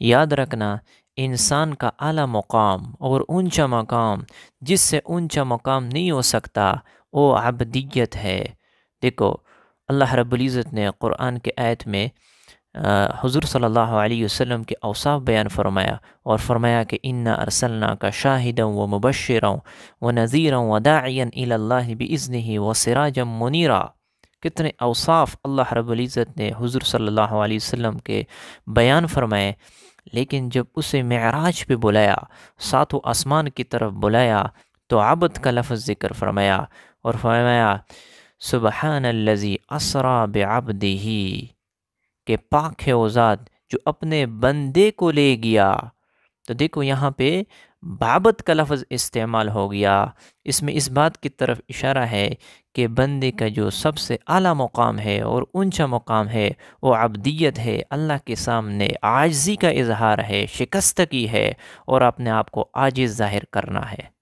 یاد رکھنا انسان کا اعلیٰ مقام اور اونچا مقام جس سے اونچا مقام نہیں ہو سکتا او عبدیت ہے دیکھو اللہ رب العزت نے قرآن کے آیت میں حضور صلی اللہ علیہ وسلم کے اوصاف بیان فرمایا اور فرمایا کہ انا ارسلنا کا شاہدوں و مبشروں و و داعین الا اللہ بزن ہی و سراجم منیرا کتنے اوصاف اللہ رب العزت نے حضور صلی اللہ علیہ وسلم کے بیان فرمائے لیکن جب اسے معراج پہ بلایا سات و آسمان کی طرف بلایا تو عبد کا لفظ ذکر فرمایا اور فرمایا سبحان الزی اسرا ہی کہ پاک ہے اوزاد جو اپنے بندے کو لے گیا تو دیکھو یہاں پہ بابت کا لفظ استعمال ہو گیا اس میں اس بات کی طرف اشارہ ہے کہ بندے کا جو سب سے اعلیٰ مقام ہے اور اونچا مقام ہے وہ ابدیت ہے اللہ کے سامنے عاجزی کا اظہار ہے شکست کی ہے اور اپنے آپ کو عاجز ظاہر کرنا ہے